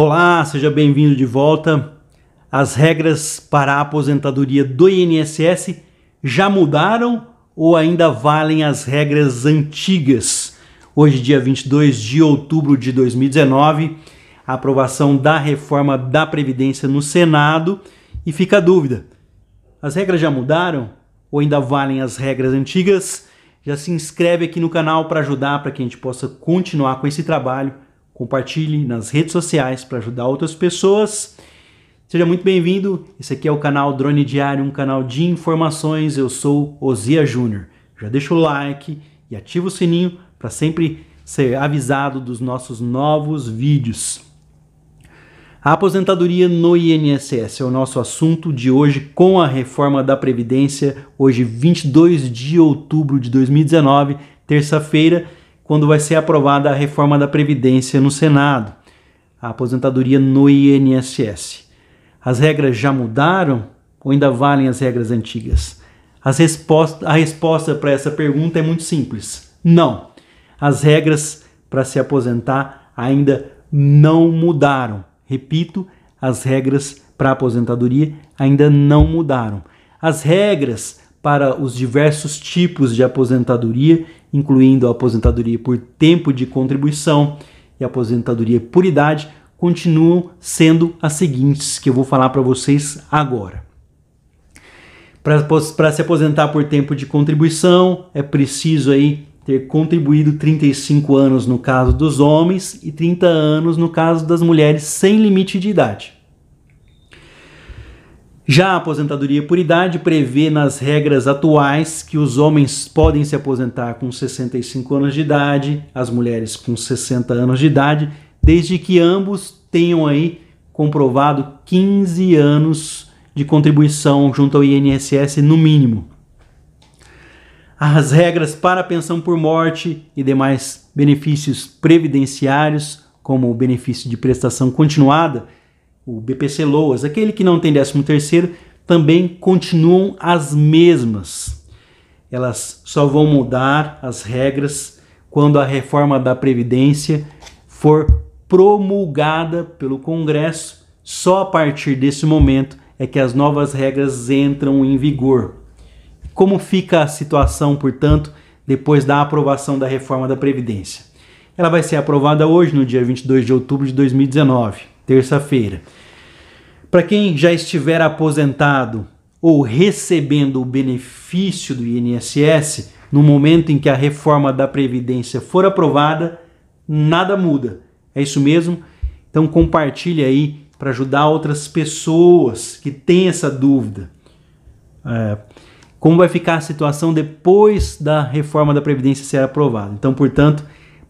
Olá, seja bem-vindo de volta. As regras para a aposentadoria do INSS já mudaram ou ainda valem as regras antigas? Hoje, dia 22 de outubro de 2019, a aprovação da reforma da Previdência no Senado e fica a dúvida: as regras já mudaram ou ainda valem as regras antigas? Já se inscreve aqui no canal para ajudar para que a gente possa continuar com esse trabalho compartilhe nas redes sociais para ajudar outras pessoas. Seja muito bem-vindo. Esse aqui é o canal Drone Diário, um canal de informações. Eu sou Ozia Júnior. Já deixa o like e ativa o sininho para sempre ser avisado dos nossos novos vídeos. A aposentadoria no INSS é o nosso assunto de hoje com a reforma da Previdência, hoje 22 de outubro de 2019, terça-feira quando vai ser aprovada a reforma da Previdência no Senado, a aposentadoria no INSS. As regras já mudaram ou ainda valem as regras antigas? As resposta, a resposta para essa pergunta é muito simples: não. As regras para se aposentar ainda não mudaram. Repito, as regras para a aposentadoria ainda não mudaram. As regras para os diversos tipos de aposentadoria, incluindo a aposentadoria por tempo de contribuição e a aposentadoria por idade, continuam sendo as seguintes que eu vou falar para vocês agora. Para se aposentar por tempo de contribuição, é preciso aí ter contribuído 35 anos no caso dos homens e 30 anos no caso das mulheres sem limite de idade. Já a aposentadoria por idade prevê nas regras atuais que os homens podem se aposentar com 65 anos de idade, as mulheres com 60 anos de idade, desde que ambos tenham aí comprovado 15 anos de contribuição junto ao INSS no mínimo. As regras para a pensão por morte e demais benefícios previdenciários, como o benefício de prestação continuada, o BPC Loas, aquele que não tem 13 terceiro, também continuam as mesmas. Elas só vão mudar as regras quando a reforma da Previdência for promulgada pelo Congresso. Só a partir desse momento é que as novas regras entram em vigor. Como fica a situação, portanto, depois da aprovação da reforma da Previdência? Ela vai ser aprovada hoje, no dia 22 de outubro de 2019 terça-feira. Para quem já estiver aposentado ou recebendo o benefício do INSS, no momento em que a reforma da Previdência for aprovada, nada muda. É isso mesmo? Então compartilhe aí para ajudar outras pessoas que têm essa dúvida. É, como vai ficar a situação depois da reforma da Previdência ser aprovada? Então, portanto,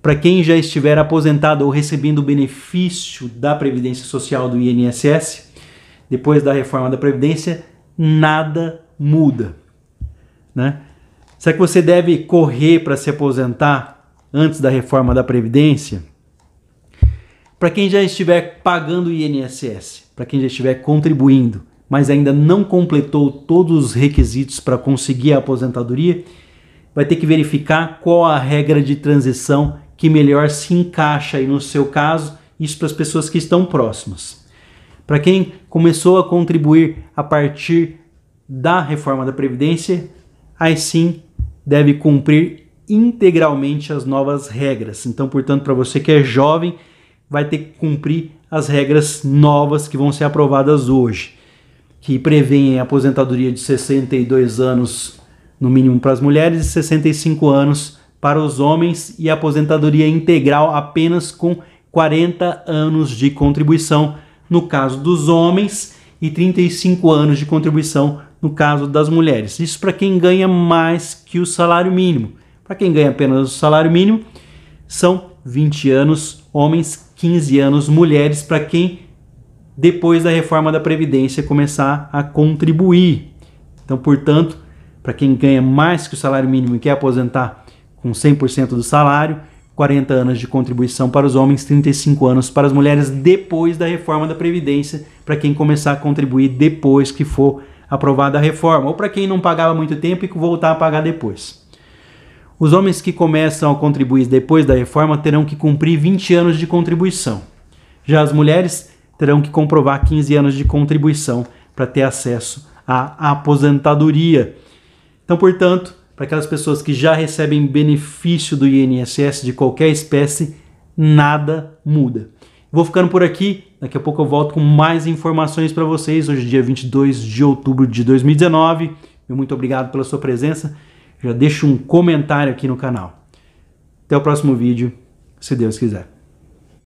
para quem já estiver aposentado ou recebendo o benefício da Previdência Social do INSS, depois da reforma da Previdência, nada muda. Né? Será que você deve correr para se aposentar antes da reforma da Previdência? Para quem já estiver pagando o INSS, para quem já estiver contribuindo, mas ainda não completou todos os requisitos para conseguir a aposentadoria, vai ter que verificar qual a regra de transição que melhor se encaixa aí no seu caso, isso para as pessoas que estão próximas. Para quem começou a contribuir a partir da reforma da Previdência, aí sim deve cumprir integralmente as novas regras. Então, portanto, para você que é jovem, vai ter que cumprir as regras novas que vão ser aprovadas hoje, que prevêem a aposentadoria de 62 anos no mínimo para as mulheres e 65 anos para os homens e aposentadoria integral apenas com 40 anos de contribuição no caso dos homens e 35 anos de contribuição no caso das mulheres. Isso para quem ganha mais que o salário mínimo. Para quem ganha apenas o salário mínimo, são 20 anos homens, 15 anos mulheres para quem depois da reforma da previdência começar a contribuir. Então, portanto, para quem ganha mais que o salário mínimo e quer aposentar com 100% do salário, 40 anos de contribuição para os homens, 35 anos para as mulheres, depois da reforma da Previdência, para quem começar a contribuir depois que for aprovada a reforma, ou para quem não pagava muito tempo e voltar a pagar depois. Os homens que começam a contribuir depois da reforma terão que cumprir 20 anos de contribuição. Já as mulheres terão que comprovar 15 anos de contribuição para ter acesso à aposentadoria. Então, portanto, para aquelas pessoas que já recebem benefício do INSS de qualquer espécie, nada muda. Vou ficando por aqui, daqui a pouco eu volto com mais informações para vocês. Hoje é dia 22 de outubro de 2019. muito obrigado pela sua presença. Já deixa um comentário aqui no canal. Até o próximo vídeo, se Deus quiser.